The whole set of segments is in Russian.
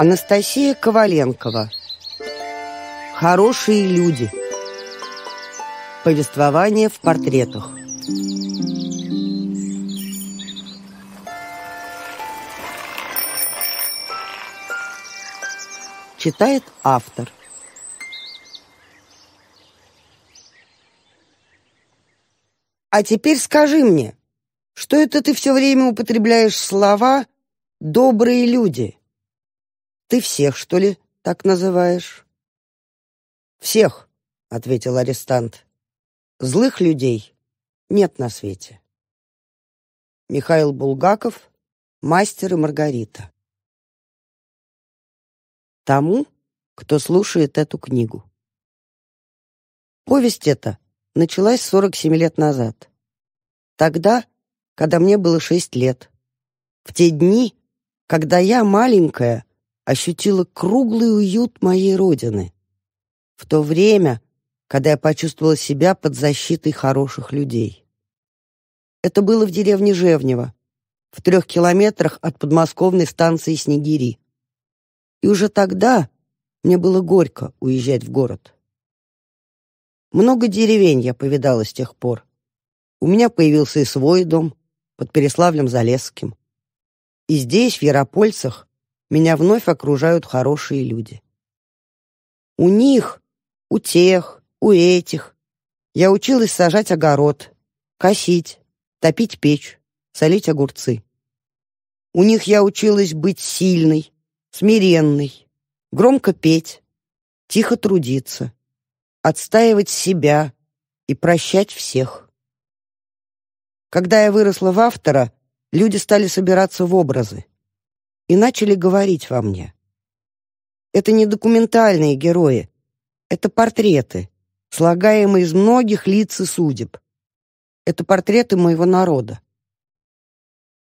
Анастасия Коваленкова «Хорошие люди» Повествование в портретах Читает автор А теперь скажи мне, что это ты все время употребляешь слова «добрые люди»? Ты всех, что ли, так называешь?» «Всех», — ответил арестант. «Злых людей нет на свете». Михаил Булгаков, «Мастер и Маргарита». Тому, кто слушает эту книгу. Повесть эта началась 47 лет назад. Тогда, когда мне было 6 лет. В те дни, когда я, маленькая, ощутила круглый уют моей родины. В то время, когда я почувствовала себя под защитой хороших людей. Это было в деревне Жевнево, в трех километрах от подмосковной станции Снегири. И уже тогда мне было горько уезжать в город. Много деревень я повидала с тех пор. У меня появился и свой дом под Переславлем-Залесским. И здесь, в Яропольцах, меня вновь окружают хорошие люди. У них, у тех, у этих я училась сажать огород, косить, топить печь, солить огурцы. У них я училась быть сильной, смиренной, громко петь, тихо трудиться, отстаивать себя и прощать всех. Когда я выросла в автора, люди стали собираться в образы и начали говорить во мне. Это не документальные герои, это портреты, слагаемые из многих лиц и судеб. Это портреты моего народа.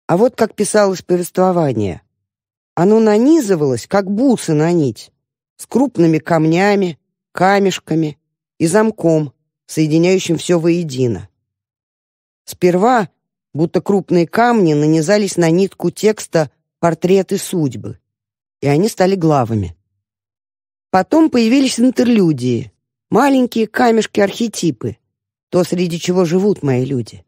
А вот как писалось повествование. Оно нанизывалось, как бусы на нить, с крупными камнями, камешками и замком, соединяющим все воедино. Сперва, будто крупные камни нанизались на нитку текста портреты судьбы, и они стали главами. Потом появились интерлюдии, маленькие камешки-архетипы, то, среди чего живут мои люди.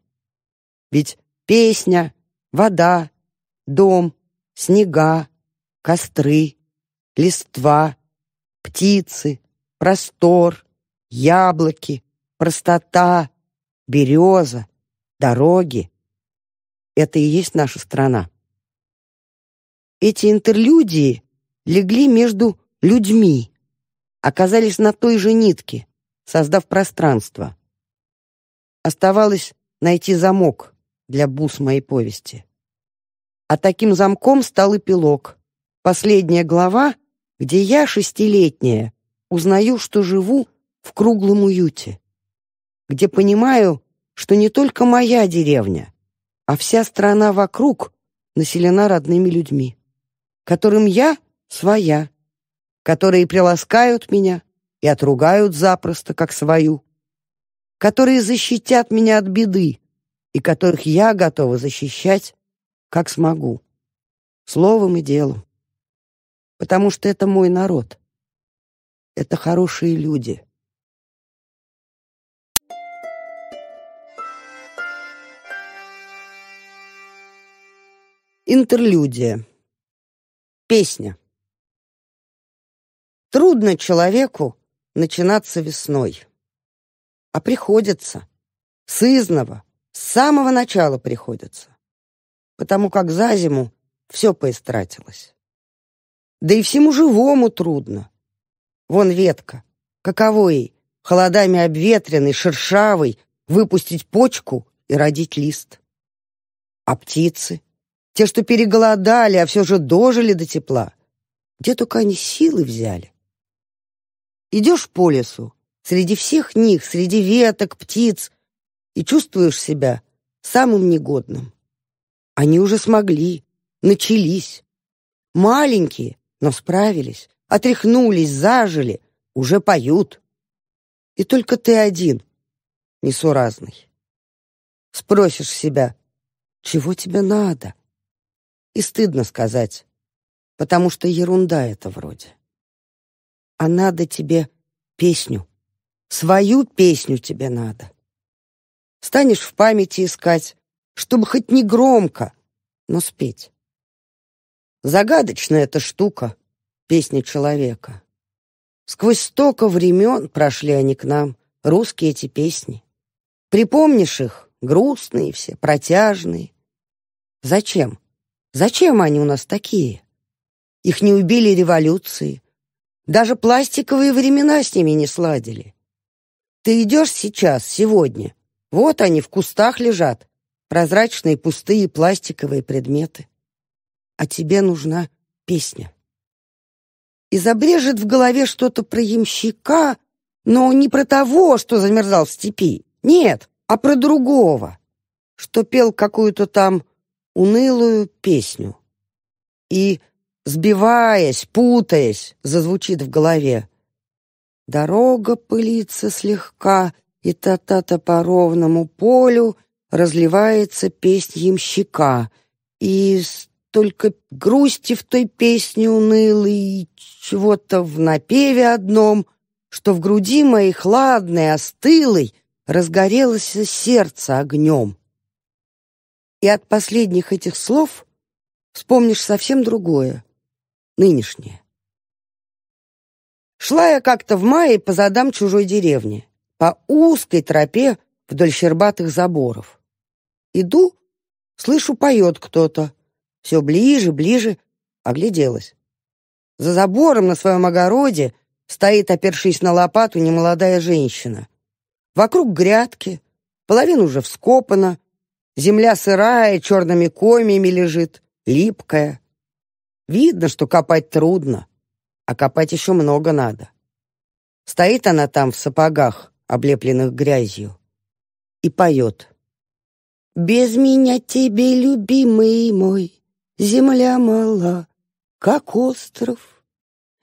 Ведь песня, вода, дом, снега, костры, листва, птицы, простор, яблоки, простота, береза, дороги — это и есть наша страна. Эти интерлюдии легли между людьми, оказались на той же нитке, создав пространство. Оставалось найти замок для бус моей повести. А таким замком стал эпилог, последняя глава, где я, шестилетняя, узнаю, что живу в круглом уюте, где понимаю, что не только моя деревня, а вся страна вокруг населена родными людьми которым я своя, которые приласкают меня и отругают запросто, как свою, которые защитят меня от беды и которых я готова защищать, как смогу, словом и делом. Потому что это мой народ. Это хорошие люди. Интерлюдия. Песня. Трудно человеку начинаться весной. А приходится. Сызново, с самого начала приходится. Потому как за зиму все поистратилось. Да и всему живому трудно. Вон ветка. Каково ей, холодами обветренный, шершавый, выпустить почку и родить лист? А птицы? Те, что переголодали, а все же дожили до тепла. Где только они силы взяли? Идешь по лесу, среди всех них, среди веток, птиц, и чувствуешь себя самым негодным. Они уже смогли, начались. Маленькие, но справились, отряхнулись, зажили, уже поют. И только ты один, несуразный. Спросишь себя, чего тебе надо? И стыдно сказать, потому что ерунда это вроде. А надо тебе песню. Свою песню тебе надо. Станешь в памяти искать, чтобы хоть не громко, но спеть. Загадочная эта штука, песня человека. Сквозь столько времен прошли они к нам, русские эти песни. Припомнишь их, грустные все, протяжные. Зачем? Зачем они у нас такие? Их не убили революции. Даже пластиковые времена с ними не сладили. Ты идешь сейчас, сегодня. Вот они в кустах лежат. Прозрачные, пустые, пластиковые предметы. А тебе нужна песня. Изобрежет в голове что-то про ямщика, но не про того, что замерзал в степи. Нет, а про другого, что пел какую-то там унылую песню. И, сбиваясь, путаясь, зазвучит в голове. Дорога пылится слегка, и та-та-та по ровному полю разливается песнь ямщика. И столько грусти в той песне унылой и чего-то в напеве одном, что в груди моей хладной, остылой разгорелось сердце огнем. И от последних этих слов вспомнишь совсем другое, нынешнее. Шла я как-то в мае по задам чужой деревни, по узкой тропе вдоль щербатых заборов. Иду, слышу, поет кто-то. Все ближе, ближе, огляделась. За забором на своем огороде стоит, опершись на лопату, немолодая женщина. Вокруг грядки, половина уже вскопана, Земля сырая, черными комьями лежит, липкая. Видно, что копать трудно, а копать еще много надо. Стоит она там в сапогах, облепленных грязью, и поет. «Без меня тебе, любимый мой, земля мала, как остров.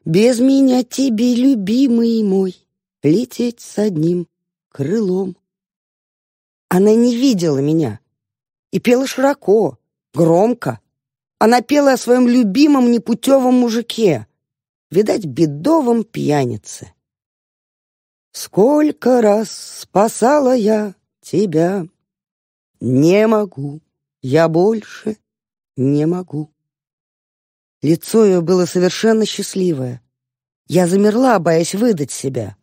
Без меня тебе, любимый мой, лететь с одним крылом». Она не видела меня, и пела широко, громко. Она пела о своем любимом непутевом мужике, видать, бедовом пьянице. «Сколько раз спасала я тебя, не могу, я больше не могу». Лицо ее было совершенно счастливое. Я замерла, боясь выдать себя.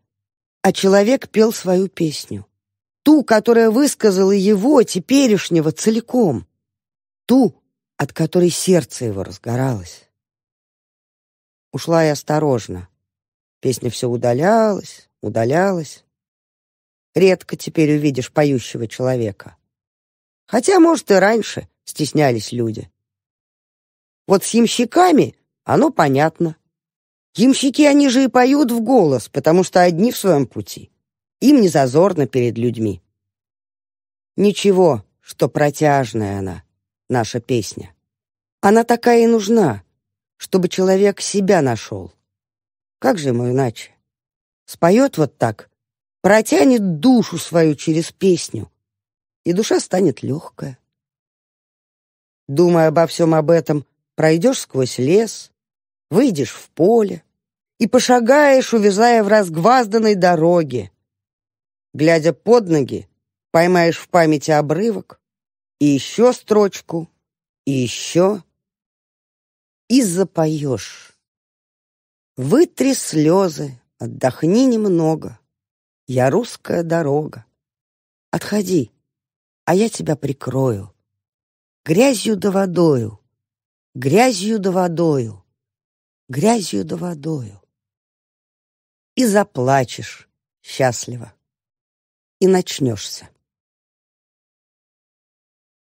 А человек пел свою песню ту, которая высказала его, теперешнего, целиком, ту, от которой сердце его разгоралось. Ушла я осторожно. Песня все удалялась, удалялась. Редко теперь увидишь поющего человека. Хотя, может, и раньше стеснялись люди. Вот с ямщиками оно понятно. Ямщики, они же и поют в голос, потому что одни в своем пути — им не зазорно перед людьми. Ничего, что протяжная она, наша песня. Она такая и нужна, чтобы человек себя нашел. Как же ему иначе? Споет вот так, протянет душу свою через песню, и душа станет легкая. Думая обо всем об этом, пройдешь сквозь лес, выйдешь в поле и пошагаешь, увязая в разгвазданной дороге, глядя под ноги, поймаешь в памяти обрывок, и еще строчку, и еще, и запоешь. Вытри слезы, отдохни немного. Я русская дорога. Отходи, а я тебя прикрою. Грязью да водою, грязью да водою, грязью да водою. И заплачешь счастливо и начнешься.